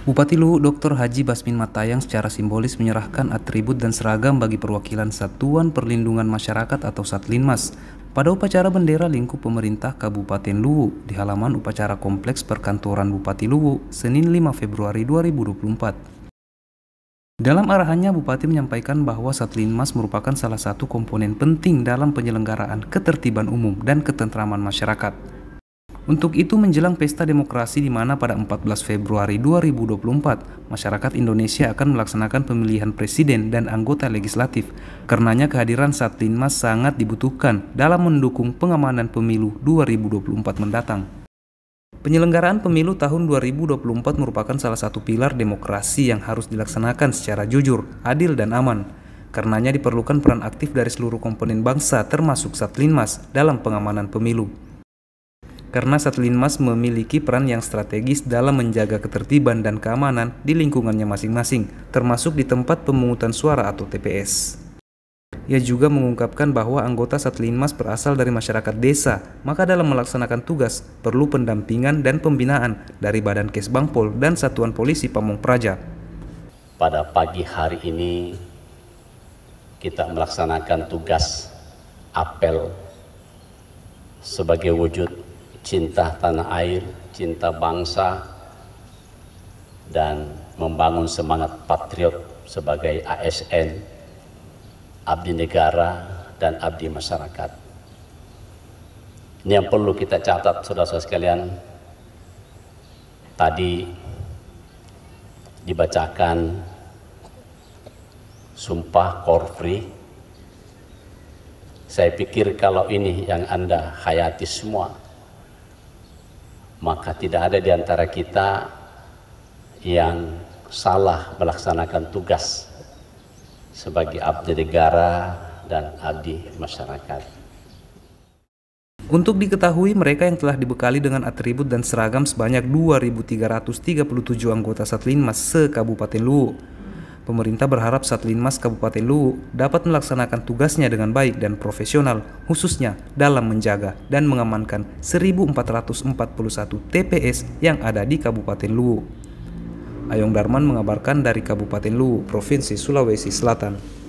Bupati Luwu, Dr. Haji Basmin Matayang secara simbolis menyerahkan atribut dan seragam bagi perwakilan Satuan Perlindungan Masyarakat atau Satlinmas pada upacara bendera lingkup pemerintah Kabupaten Luwu di halaman upacara Kompleks Perkantoran Bupati Luwu, Senin 5 Februari 2024. Dalam arahannya, Bupati menyampaikan bahwa Satlinmas merupakan salah satu komponen penting dalam penyelenggaraan ketertiban umum dan ketentraman masyarakat. Untuk itu menjelang pesta demokrasi di mana pada 14 Februari 2024, masyarakat Indonesia akan melaksanakan pemilihan presiden dan anggota legislatif. Karenanya kehadiran Satlinmas sangat dibutuhkan dalam mendukung pengamanan pemilu 2024 mendatang. Penyelenggaraan pemilu tahun 2024 merupakan salah satu pilar demokrasi yang harus dilaksanakan secara jujur, adil, dan aman. Karenanya diperlukan peran aktif dari seluruh komponen bangsa termasuk Satlinmas dalam pengamanan pemilu karena Satlinmas memiliki peran yang strategis dalam menjaga ketertiban dan keamanan di lingkungannya masing-masing, termasuk di tempat pemungutan suara atau TPS. Ia juga mengungkapkan bahwa anggota Satlinmas berasal dari masyarakat desa, maka dalam melaksanakan tugas perlu pendampingan dan pembinaan dari Badan Kesbangpol dan Satuan Polisi Pamung Praja. Pada pagi hari ini kita melaksanakan tugas apel sebagai wujud cinta tanah air, cinta bangsa, dan membangun semangat patriot sebagai ASN, abdi negara, dan abdi masyarakat. Ini yang perlu kita catat, saudara-saudara sekalian. Tadi dibacakan sumpah korfri. Saya pikir kalau ini yang Anda hayati semua, maka tidak ada di antara kita yang salah melaksanakan tugas sebagai abdi negara dan abdi masyarakat. Untuk diketahui, mereka yang telah dibekali dengan atribut dan seragam sebanyak 2.337 anggota Satlinmas se-Kabupaten Luwu. Pemerintah berharap Satlinmas Kabupaten Luwu dapat melaksanakan tugasnya dengan baik dan profesional, khususnya dalam menjaga dan mengamankan 1441 TPS yang ada di Kabupaten Luwu. Ayong Darman mengabarkan dari Kabupaten Luwu, Provinsi Sulawesi Selatan.